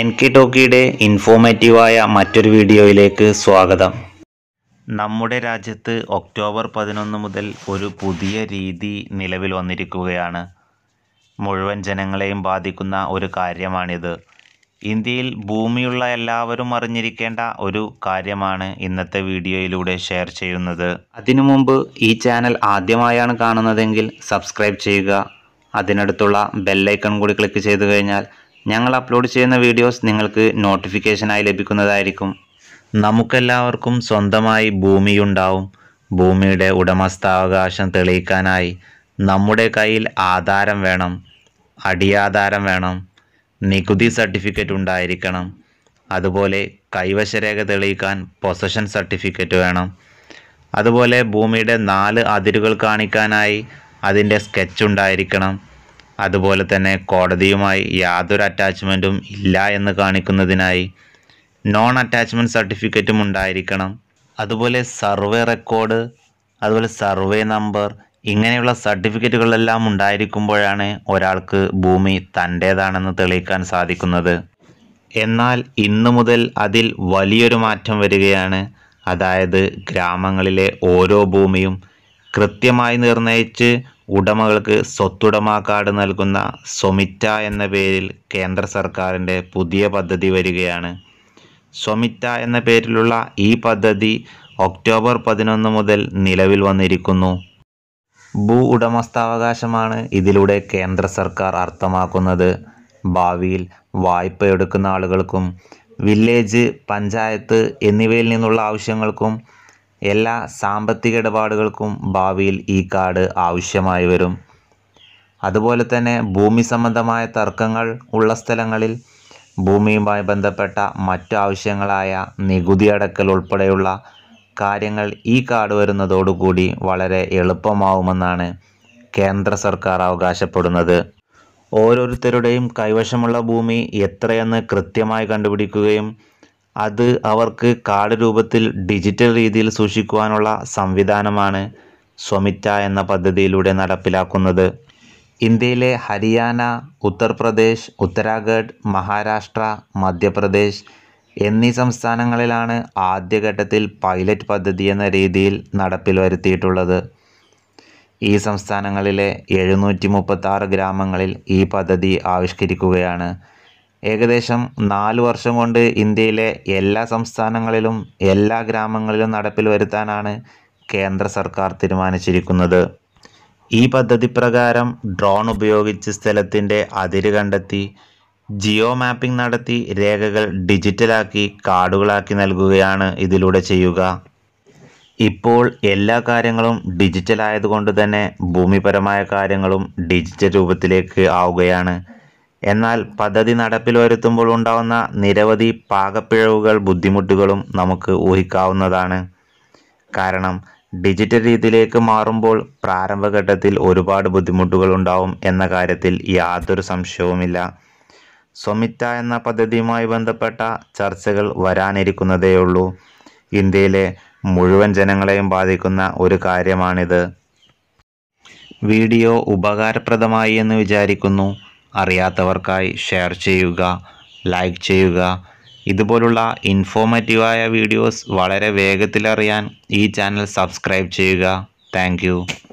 Enki ടോക്കിയുടെ ഇൻഫോർമേറ്റീവായ മറ്റൊരു വീഡിയോയിലേക്ക് സ്വാഗതം നമ്മുടെ രാജ്യത്ത് ഒക്ടോബർ പതിനൊന്ന് മുതൽ ഒരു പുതിയ രീതി നിലവിൽ വന്നിരിക്കുകയാണ് മുഴുവൻ ജനങ്ങളെയും ബാധിക്കുന്ന ഒരു കാര്യമാണിത് ഇന്ത്യയിൽ ഭൂമിയുള്ള എല്ലാവരും അറിഞ്ഞിരിക്കേണ്ട ഒരു കാര്യമാണ് ഇന്നത്തെ വീഡിയോയിലൂടെ ഷെയർ ചെയ്യുന്നത് അതിനു മുമ്പ് ഈ ചാനൽ ആദ്യമായാണ് കാണുന്നതെങ്കിൽ സബ്സ്ക്രൈബ് ചെയ്യുക അതിനടുത്തുള്ള ബെല്ലൈക്കൺ കൂടി ക്ലിക്ക് ചെയ്തു കഴിഞ്ഞാൽ ഞങ്ങൾ അപ്ലോഡ് ചെയ്യുന്ന വീഡിയോസ് നിങ്ങൾക്ക് നോട്ടിഫിക്കേഷനായി ലഭിക്കുന്നതായിരിക്കും നമുക്കെല്ലാവർക്കും സ്വന്തമായി ഭൂമിയുണ്ടാവും ഭൂമിയുടെ ഉടമസ്ഥാവകാശം തെളിയിക്കാനായി നമ്മുടെ കയ്യിൽ ആധാരം വേണം അടിയാധാരം വേണം നികുതി സർട്ടിഫിക്കറ്റ് ഉണ്ടായിരിക്കണം അതുപോലെ കൈവശരേഖ തെളിയിക്കാൻ പൊസഷൻ സർട്ടിഫിക്കറ്റ് വേണം അതുപോലെ ഭൂമിയുടെ നാല് അതിരുകൾ കാണിക്കാനായി അതിൻ്റെ സ്കെച്ച് ഉണ്ടായിരിക്കണം അതുപോലെ തന്നെ കോടതിയുമായി യാതൊരു അറ്റാച്ച്മെൻറ്റും ഇല്ല എന്ന് കാണിക്കുന്നതിനായി നോൺ അറ്റാച്ച്മെൻറ്റ് സർട്ടിഫിക്കറ്റും ഉണ്ടായിരിക്കണം അതുപോലെ സർവേ റെക്കോർഡ് അതുപോലെ സർവേ നമ്പർ ഇങ്ങനെയുള്ള സർട്ടിഫിക്കറ്റുകളെല്ലാം ഉണ്ടായിരിക്കുമ്പോഴാണ് ഒരാൾക്ക് ഭൂമി തൻ്റേതാണെന്ന് തെളിയിക്കാൻ സാധിക്കുന്നത് എന്നാൽ ഇന്നു മുതൽ അതിൽ വലിയൊരു മാറ്റം വരികയാണ് അതായത് ഗ്രാമങ്ങളിലെ ഓരോ ഭൂമിയും കൃത്യമായി നിർണയിച്ച് ഉടമകൾക്ക് സ്വത്തുടമ കാർഡ് നൽകുന്ന സ്വമിറ്റ എന്ന പേരിൽ കേന്ദ്ര സർക്കാരിൻ്റെ പുതിയ പദ്ധതി വരികയാണ് സ്വമിറ്റ എന്ന പേരിലുള്ള ഈ പദ്ധതി ഒക്ടോബർ പതിനൊന്ന് മുതൽ നിലവിൽ വന്നിരിക്കുന്നു ഭൂ ഉടമസ്ഥാവകാശമാണ് ഇതിലൂടെ കേന്ദ്ര സർക്കാർ അർത്ഥമാക്കുന്നത് ഭാവിയിൽ വായ്പ എടുക്കുന്ന ആളുകൾക്കും വില്ലേജ് പഞ്ചായത്ത് എന്നിവയിൽ നിന്നുള്ള ആവശ്യങ്ങൾക്കും എല്ലാ സാമ്പത്തിക ഇടപാടുകൾക്കും ഭാവിയിൽ ഈ കാർഡ് ആവശ്യമായി വരും അതുപോലെ തന്നെ ഭൂമി സംബന്ധമായ തർക്കങ്ങൾ ഉള്ള സ്ഥലങ്ങളിൽ ഭൂമിയുമായി ബന്ധപ്പെട്ട മറ്റു ആവശ്യങ്ങളായ നികുതി അടക്കൽ ഉൾപ്പെടെയുള്ള കാര്യങ്ങൾ ഈ കാർഡ് വരുന്നതോടുകൂടി വളരെ എളുപ്പമാവുമെന്നാണ് കേന്ദ്ര സർക്കാർ അവകാശപ്പെടുന്നത് ഓരോരുത്തരുടെയും കൈവശമുള്ള ഭൂമി എത്രയെന്ന് കൃത്യമായി കണ്ടുപിടിക്കുകയും അത് അവർക്ക് കാർഡ് രൂപത്തിൽ ഡിജിറ്റൽ രീതിയിൽ സൂക്ഷിക്കുവാനുള്ള സംവിധാനമാണ് സ്വമിറ്റ എന്ന പദ്ധതിയിലൂടെ നടപ്പിലാക്കുന്നത് ഇന്ത്യയിലെ ഹരിയാന ഉത്തർപ്രദേശ് ഉത്തരാഖണ്ഡ് മഹാരാഷ്ട്ര മധ്യപ്രദേശ് എന്നീ സംസ്ഥാനങ്ങളിലാണ് ആദ്യഘട്ടത്തിൽ പൈലറ്റ് പദ്ധതി എന്ന രീതിയിൽ നടപ്പിൽ വരുത്തിയിട്ടുള്ളത് ഈ സംസ്ഥാനങ്ങളിലെ എഴുന്നൂറ്റി ഗ്രാമങ്ങളിൽ ഈ പദ്ധതി ആവിഷ്കരിക്കുകയാണ് ഏകദേശം നാല് വർഷം കൊണ്ട് ഇന്ത്യയിലെ എല്ലാ സംസ്ഥാനങ്ങളിലും എല്ലാ ഗ്രാമങ്ങളിലും നടപ്പിൽ വരുത്താനാണ് കേന്ദ്ര സർക്കാർ തീരുമാനിച്ചിരിക്കുന്നത് ഈ പദ്ധതി പ്രകാരം ഡ്രോൺ ഉപയോഗിച്ച് സ്ഥലത്തിൻ്റെ അതിര് കണ്ടെത്തി ജിയോ മാപ്പിംഗ് നടത്തി രേഖകൾ ഡിജിറ്റലാക്കി കാർഡുകളാക്കി നൽകുകയാണ് ഇതിലൂടെ ചെയ്യുക ഇപ്പോൾ എല്ലാ കാര്യങ്ങളും ഡിജിറ്റൽ ആയതുകൊണ്ട് തന്നെ ഭൂമിപരമായ കാര്യങ്ങളും ഡിജിറ്റൽ രൂപത്തിലേക്ക് ആവുകയാണ് എന്നാൽ പദ്ധതി നടപ്പിൽ വരുത്തുമ്പോൾ ഉണ്ടാവുന്ന നിരവധി പാകപ്പിഴവുകൾ ബുദ്ധിമുട്ടുകളും നമുക്ക് ഊഹിക്കാവുന്നതാണ് കാരണം ഡിജിറ്റൽ രീതിയിലേക്ക് മാറുമ്പോൾ പ്രാരംഭഘട്ടത്തിൽ ഒരുപാട് ബുദ്ധിമുട്ടുകൾ ഉണ്ടാവും എന്ന കാര്യത്തിൽ യാതൊരു സംശയവുമില്ല സ്വമിറ്റ എന്ന പദ്ധതിയുമായി ബന്ധപ്പെട്ട ചർച്ചകൾ വരാനിരിക്കുന്നതേയുള്ളൂ ഇന്ത്യയിലെ മുഴുവൻ ജനങ്ങളെയും ബാധിക്കുന്ന ഒരു കാര്യമാണിത് വീഡിയോ ഉപകാരപ്രദമായി എന്ന് വിചാരിക്കുന്നു അറിയാത്തവർക്കായി ഷെയർ ചെയ്യുക ലൈക്ക് ചെയ്യുക ഇതുപോലുള്ള ഇൻഫോർമേറ്റീവായ വീഡിയോസ് വളരെ വേഗത്തിലറിയാൻ ഈ ചാനൽ സബ്സ്ക്രൈബ് ചെയ്യുക താങ്ക്